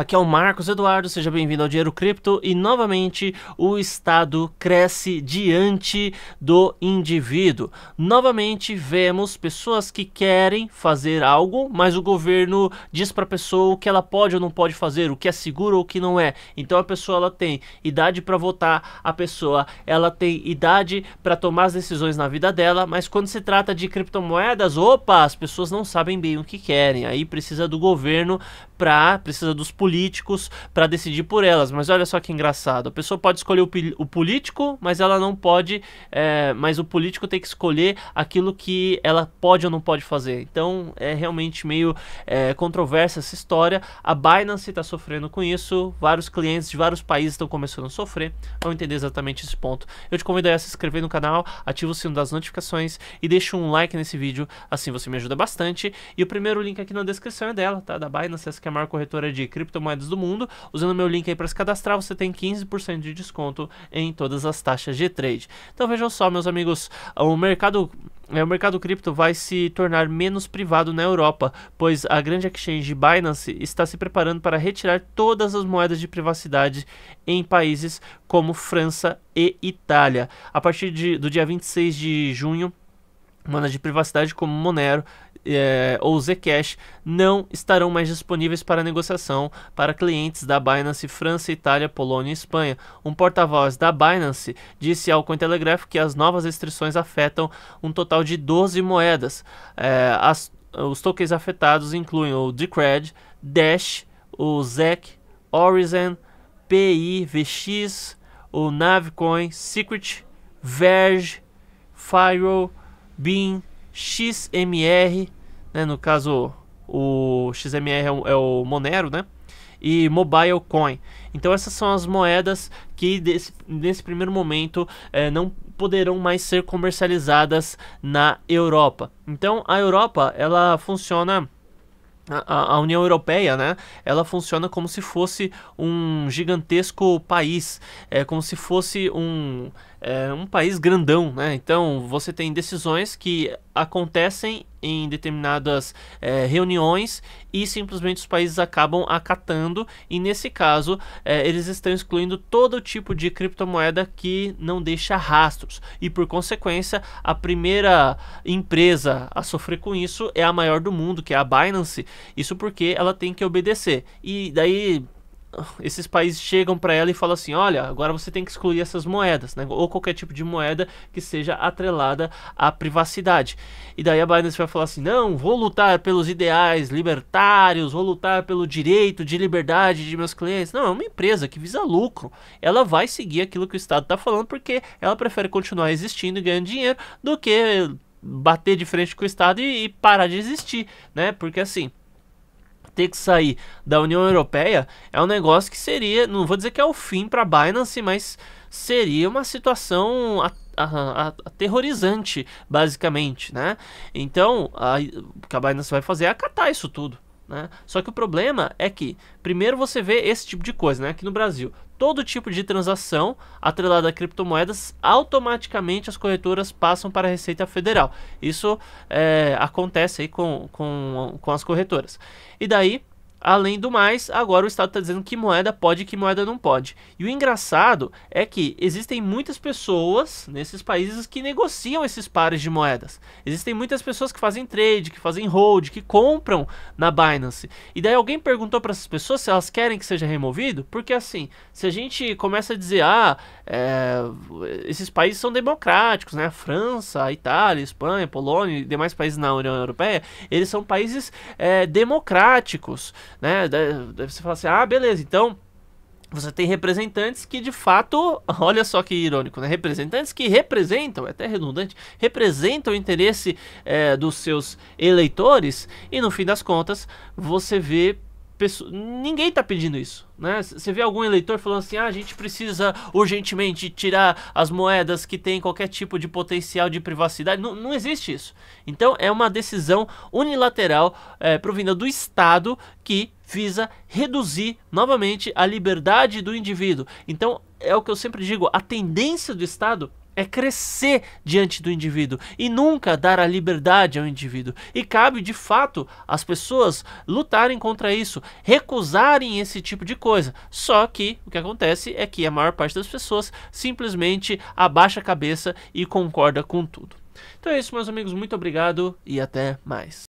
Aqui é o Marcos Eduardo, seja bem-vindo ao Dinheiro Cripto e novamente o Estado cresce diante do indivíduo. Novamente vemos pessoas que querem fazer algo, mas o governo diz para a pessoa o que ela pode ou não pode fazer, o que é seguro ou o que não é. Então a pessoa ela tem idade para votar, a pessoa ela tem idade para tomar as decisões na vida dela, mas quando se trata de criptomoedas, opa, as pessoas não sabem bem o que querem. Aí precisa do governo para precisa dos políticos para decidir por elas. Mas olha só que engraçado, a pessoa pode escolher o, o político, mas ela não pode, é, mas o político tem que escolher aquilo que ela pode ou não pode fazer. Então é realmente meio é, controversa essa história. A Binance está sofrendo com isso, vários clientes de vários países estão começando a sofrer. Vamos entender exatamente esse ponto. Eu te convido a se inscrever no canal, ativa o sino das notificações e deixa um like nesse vídeo, assim você me ajuda bastante. E o primeiro link aqui na descrição é dela, tá? Da Binance, essa que é a maior corretora de criptomoedas do mundo. Usando meu link aí para se cadastrar, você tem 15% de desconto em todas as taxas de trade. Então vejam só, meus amigos, o mercado é, o mercado cripto vai se tornar menos privado na Europa, pois a grande exchange Binance está se preparando para retirar todas as moedas de privacidade em países como França e Itália. A partir de, do dia 26 de junho, moedas de privacidade como Monero é, ou Zcash não estarão mais disponíveis para negociação para clientes da Binance França, Itália, Polônia e Espanha. Um porta-voz da Binance disse ao Cointelegraph que as novas restrições afetam um total de 12 moedas. É, as, os tokens afetados incluem o Decred, Dash, o ZEC, Horizon, PIVX, o Navcoin Secret, Verge, Firo, Bean, XMR, né, no caso o XMR é o, é o Monero, né? e Mobile Coin. Então essas são as moedas que desse, nesse primeiro momento é, não poderão mais ser comercializadas na Europa. Então a Europa ela funciona a, a, União Europeia, né? Ela funciona como se fosse um gigantesco país, é como se fosse um é um país grandão, né? Então você tem decisões que acontecem em determinadas é, reuniões e simplesmente os países acabam acatando e nesse caso é, eles estão excluindo todo tipo de criptomoeda que não deixa rastros e por consequência a primeira empresa a sofrer com isso é a maior do mundo que é a Binance isso porque ela tem que obedecer e daí esses países chegam para ela e falam assim: olha, agora você tem que excluir essas moedas, né? ou qualquer tipo de moeda que seja atrelada à privacidade. E daí a Binance vai falar assim: não, vou lutar pelos ideais libertários, vou lutar pelo direito de liberdade de meus clientes. Não, é uma empresa que visa lucro. Ela vai seguir aquilo que o Estado está falando porque ela prefere continuar existindo e ganhando dinheiro do que bater de frente com o Estado e, e parar de existir, né? Porque assim ter que sair da União Europeia é um negócio que seria, não vou dizer que é o fim para a Binance, mas seria uma situação aterrorizante, basicamente, né? Então, a, o que a Binance vai fazer é acatar isso tudo. Né? Só que o problema é que, primeiro, você vê esse tipo de coisa né? aqui no Brasil todo tipo de transação atrelada a criptomoedas, automaticamente as corretoras passam para a Receita Federal. Isso é, acontece aí com, com, com as corretoras. E daí Além do mais, agora o Estado está dizendo que moeda pode e que moeda não pode. E o engraçado é que existem muitas pessoas nesses países que negociam esses pares de moedas. Existem muitas pessoas que fazem trade, que fazem hold, que compram na Binance. E daí alguém perguntou para essas pessoas se elas querem que seja removido, porque assim, se a gente começa a dizer, ah, é, esses países são democráticos, né? França, Itália, Espanha, Polônia e demais países na União Europeia, eles são países é, democráticos né? Deve você falar assim: "Ah, beleza, então você tem representantes que de fato, olha só que irônico, né? Representantes que representam, é até redundante, representam o interesse é, dos seus eleitores e no fim das contas você vê Pessoa, ninguém está pedindo isso, né? Você vê algum eleitor falando assim: ah, a gente precisa urgentemente tirar as moedas que têm qualquer tipo de potencial de privacidade. Não, não existe isso. Então é uma decisão unilateral é, provinda do Estado que visa reduzir novamente a liberdade do indivíduo. Então é o que eu sempre digo: a tendência do Estado é crescer diante do indivíduo e nunca dar a liberdade ao indivíduo. E cabe de fato as pessoas lutarem contra isso, recusarem esse tipo de coisa. Só que o que acontece é que a maior parte das pessoas simplesmente abaixa a cabeça e concorda com tudo. Então é isso, meus amigos, muito obrigado e até mais.